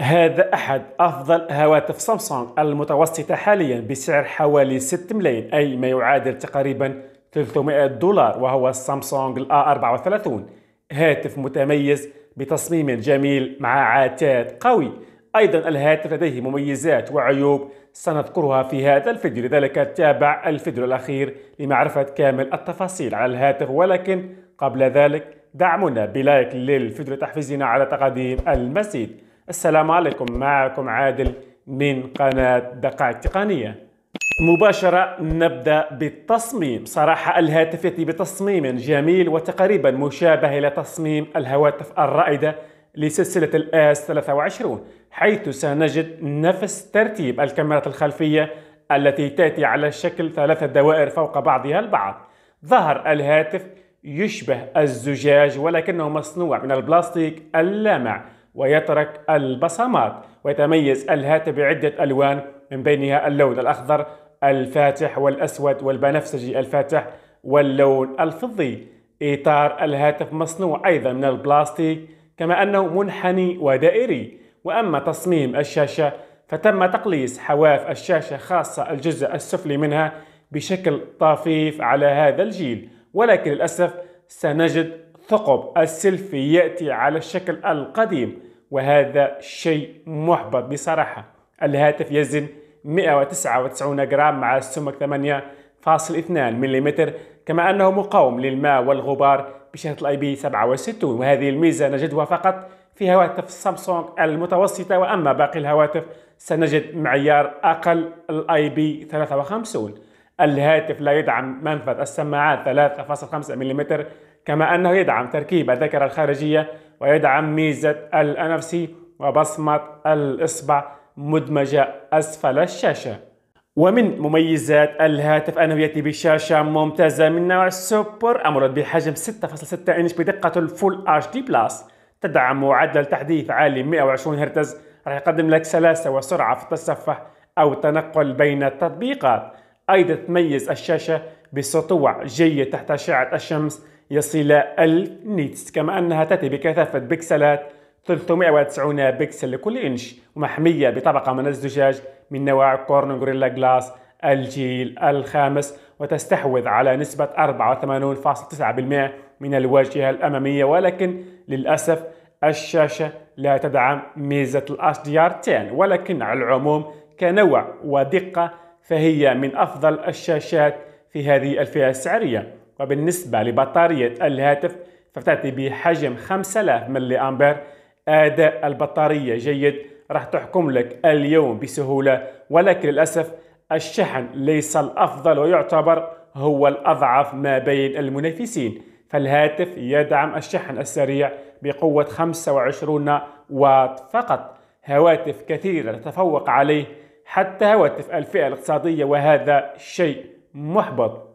هذا أحد أفضل هواتف سامسونج المتوسطة حاليا بسعر حوالي 6 ملايين أي ما يعادل تقريبا 300 دولار وهو السامسونج a 34 هاتف متميز بتصميم جميل مع عتاد قوي أيضا الهاتف لديه مميزات وعيوب سنذكرها في هذا الفيديو لذلك تابع الفيديو الأخير لمعرفة كامل التفاصيل على الهاتف ولكن قبل ذلك دعمنا بلايك للفيديو لتحفيزنا على تقديم المزيد السلام عليكم معكم عادل من قناة دقائق تقنية مباشرة نبدأ بالتصميم صراحة الهاتف يأتي بتصميم جميل وتقريبا مشابه إلى تصميم الهواتف الرائدة لسلسلة الآس 23 حيث سنجد نفس ترتيب الكاميرات الخلفية التي تأتي على شكل ثلاثة دوائر فوق بعضها البعض ظهر الهاتف يشبه الزجاج ولكنه مصنوع من البلاستيك اللامع ويترك البصمات ويتميز الهاتف بعدة ألوان من بينها اللون الأخضر الفاتح والأسود والبنفسجي الفاتح واللون الفضي إطار الهاتف مصنوع أيضا من البلاستيك كما أنه منحني ودائري وأما تصميم الشاشة فتم تقليص حواف الشاشة خاصة الجزء السفلي منها بشكل طفيف على هذا الجيل ولكن للأسف سنجد ثقب السلفي يأتي على الشكل القديم وهذا شيء محبط بصراحة الهاتف يزن 199 جرام مع سمك 8.2 ملم كما أنه مقاوم للماء والغبار بشهرة الاي بي 67 وهذه الميزة نجدها فقط في هواتف سامسونج المتوسطة وأما باقي الهواتف سنجد معيار أقل الاي بي 53 الهاتف لا يدعم منفذ السماعات 3.5 ملم كما أنه يدعم تركيب الذاكرة الخارجية ويدعم ميزة الـ NFC وبصمة الإصبع مدمجة أسفل الشاشة ومن مميزات الهاتف أنه يأتي بشاشة ممتازة من نوع سوبر أمولد بحجم 6.6 إنش بدقة الفول اتش دي بلس تدعم معدل تحديث عالي 120 هرتز راح يقدم لك سلاسة وسرعة في التصفح أو التنقل بين التطبيقات أيضا تميز الشاشة بسطوع جيد تحت أشعة الشمس يصل 1000 نيتس كما أنها تأتي بكثافة بكسلات 390 بكسل لكل إنش ومحمية بطبقة من الزجاج من نوع كورن غوريلا جلاس الجيل الخامس وتستحوذ على نسبة 84.9% من الواجهة الأمامية ولكن للأسف الشاشة لا تدعم ميزة ال HDR10 ولكن على العموم كنوع ودقة فهي من أفضل الشاشات في هذه الفئة السعرية وبالنسبة لبطارية الهاتف فتأتي بحجم 5000 ملي أمبير أداء البطارية جيد راح تحكم لك اليوم بسهولة ولكن للأسف الشحن ليس الأفضل ويعتبر هو الأضعف ما بين المنافسين فالهاتف يدعم الشحن السريع بقوة 25 واط فقط هواتف كثيرة تتفوق عليه حتى هواتف الفئة الاقتصادية وهذا شيء محبط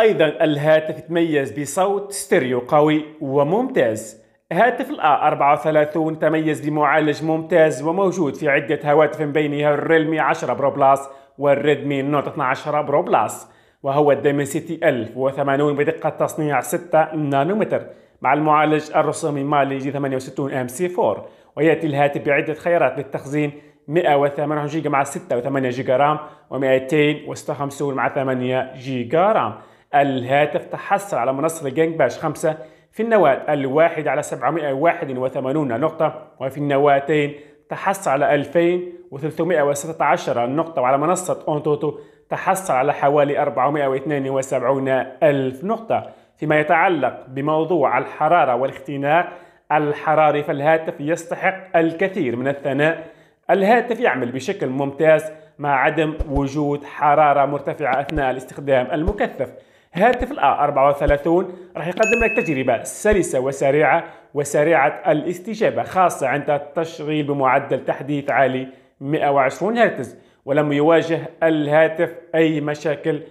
أيضا الهاتف تميز بصوت ستيريو قوي وممتاز هاتف الـ A34 تميز بمعالج ممتاز وموجود في عدة هواتف بينها الريلمي 10 برو بلس والريدمي نوت 12 برو بلس وهو الديمنسيتي 1080 بدقة تصنيع 6 نانومتر مع المعالج الرسومي مالي جي 68 ام سي 4 ويأتي الهاتف بعدة خيارات للتخزين 128 جيجا مع 6 و8 جيجا رام و256 مع 8 جيجا رام الهاتف تحصل على منصة جينج باش 5 في النواة الواحد على 781 نقطة وفي النواتين تحصل على 2316 نقطة وعلى منصة أونتوتو تحصل على حوالي 472 ألف نقطة فيما يتعلق بموضوع الحرارة والاختناق الحراري فالهاتف يستحق الكثير من الثناء الهاتف يعمل بشكل ممتاز مع عدم وجود حرارة مرتفعة أثناء الاستخدام المكثف هاتف الآ 34 راح يقدم لك تجربة سلسة وسريعة وسريعة الاستجابة خاصة عند التشغيل بمعدل تحديث عالي 120 هرتز ولم يواجه الهاتف أي مشاكل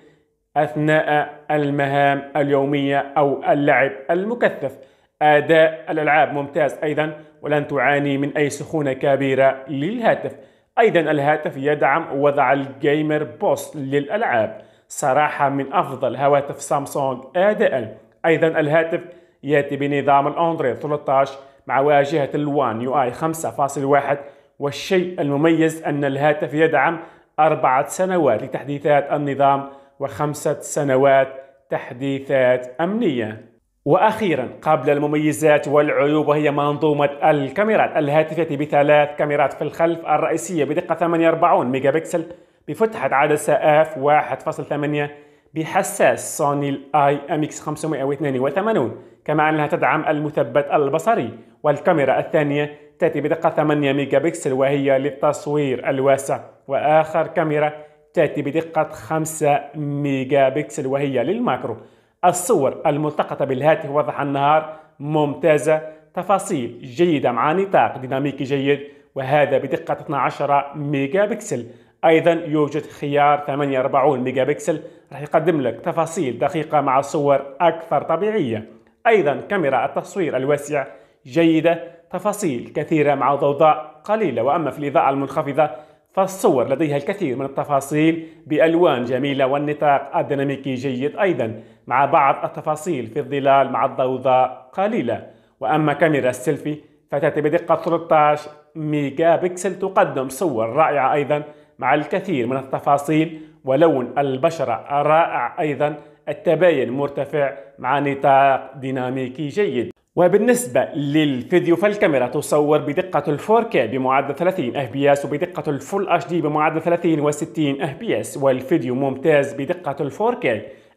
أثناء المهام اليومية أو اللعب المكثف أداء الألعاب ممتاز أيضا ولن تعاني من أي سخونة كبيرة للهاتف أيضا الهاتف يدعم وضع الجيمر بوست للألعاب صراحة من أفضل هواتف سامسونج أداء أيضا الهاتف يأتي بنظام الأندرويد 13 مع واجهة الوان يو آي 5.1 والشيء المميز أن الهاتف يدعم أربعة سنوات لتحديثات النظام وخمسة سنوات تحديثات أمنية وأخيرا قبل المميزات والعيوب وهي منظومة الكاميرات الهاتف يأتي بثلاث كاميرات في الخلف الرئيسية بدقة 48 ميجا بكسل بفتحة عدسه اف 1.8 بحساس سوني الاي ام اكس 582 كما انها تدعم المثبت البصري والكاميرا الثانية تأتي بدقة 8 ميجا بكسل وهي للتصوير الواسع وآخر كاميرا تأتي بدقة 5 ميجا بكسل وهي للماكرو الصور الملتقطة بالهاتف وضح النهار ممتازة تفاصيل جيدة مع نطاق ديناميكي جيد وهذا بدقة 12 ميجا بكسل أيضا يوجد خيار 48 ميجا بكسل راح يقدم لك تفاصيل دقيقة مع صور أكثر طبيعية أيضا كاميرا التصوير الواسعة جيدة تفاصيل كثيرة مع ضوضاء قليلة وأما في الإضاءة المنخفضة فالصور لديها الكثير من التفاصيل بألوان جميلة والنطاق الديناميكي جيد أيضا مع بعض التفاصيل في الظلال مع الضوضاء قليلة وأما كاميرا السيلفي فتأتي بدقة 13 ميجا بكسل تقدم صور رائعة أيضا مع الكثير من التفاصيل ولون البشرة رائع أيضا التباين مرتفع مع نطاق ديناميكي جيد وبالنسبة للفيديو فالكاميرا تصور بدقة ال 4K بمعدل 30 FPS وبدقة الفول Full HD بمعدل 30 و 60 FPS والفيديو ممتاز بدقة ال 4K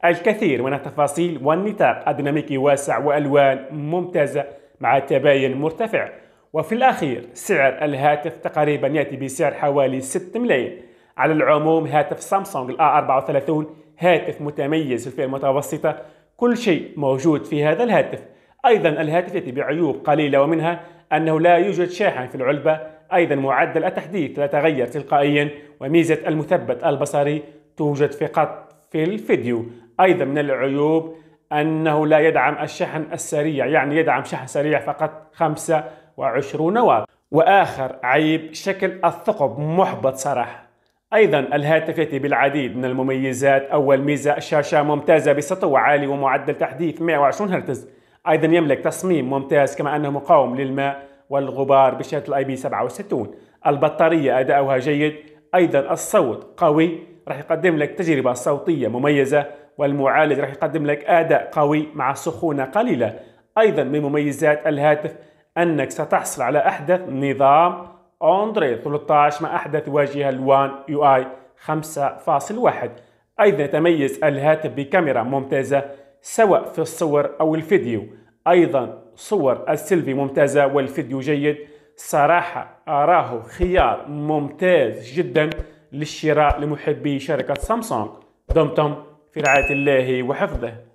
الكثير من التفاصيل والنطاق الديناميكي واسع وألوان ممتازة مع تباين مرتفع وفي الأخير سعر الهاتف تقريبا يأتي بسعر حوالي 6 ملايين على العموم هاتف سامسونج الـ a 34 هاتف متميز في الفئة المتوسطة كل شيء موجود في هذا الهاتف أيضا الهاتف يأتي بعيوب قليلة ومنها أنه لا يوجد شاحن في العلبة أيضا معدل التحديث لا يتغير تلقائيا وميزة المثبت البصري توجد فقط في الفيديو أيضا من العيوب أنه لا يدعم الشحن السريع يعني يدعم شحن سريع فقط 25 واط وآخر عيب شكل الثقب محبط صراحة أيضا الهاتف يأتي بالعديد من المميزات أول ميزة الشاشة ممتازة بسطو عالي ومعدل تحديث 120 هرتز أيضا يملك تصميم ممتاز كما أنه مقاوم للماء والغبار بشاشة الاي بي 67 البطارية أداؤها جيد أيضا الصوت قوي راح يقدم لك تجربة صوتية مميزة والمعالج راح يقدم لك اداء قوي مع سخونه قليله ايضا من مميزات الهاتف انك ستحصل على احدث نظام اندرويد 13 مع احدث واجهه الوان يو اي 5.1 ايضا يتميز الهاتف بكاميرا ممتازه سواء في الصور او الفيديو ايضا صور السيلفي ممتازه والفيديو جيد صراحه اراه خيار ممتاز جدا للشراء لمحبي شركه سامسونج دمتم في رعاية الله وحفظه